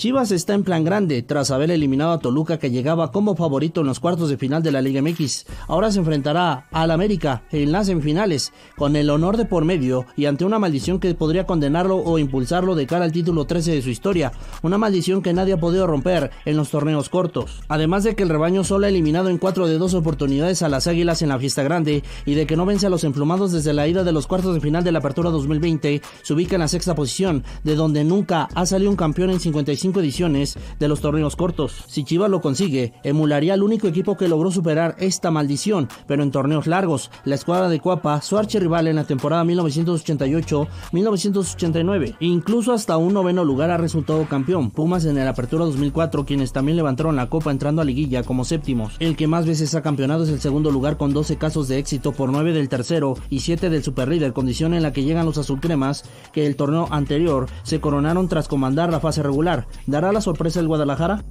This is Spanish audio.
Chivas está en plan grande tras haber eliminado a Toluca que llegaba como favorito en los cuartos de final de la Liga MX. Ahora se enfrentará al América en las semifinales con el honor de por medio y ante una maldición que podría condenarlo o impulsarlo de cara al título 13 de su historia, una maldición que nadie ha podido romper en los torneos cortos. Además de que el rebaño solo ha eliminado en 4 de dos oportunidades a las Águilas en la fiesta grande y de que no vence a los emplumados desde la ida de los cuartos de final de la Apertura 2020, se ubica en la sexta posición, de donde nunca ha salido un campeón en 55 ediciones de los torneos cortos. Si Chivas lo consigue, emularía al único equipo que logró superar esta maldición, pero en torneos largos. La escuadra de Cuapa, su archirrival en la temporada 1988-1989, incluso hasta un noveno lugar ha resultado campeón. Pumas en el Apertura 2004, quienes también levantaron la copa entrando a liguilla como séptimos. El que más veces ha campeonado es el segundo lugar con 12 casos de éxito por 9 del tercero y 7 del líder condición en la que llegan los azulcremas que el torneo anterior se coronaron tras comandar la fase regular. ¿Dará la sorpresa el Guadalajara?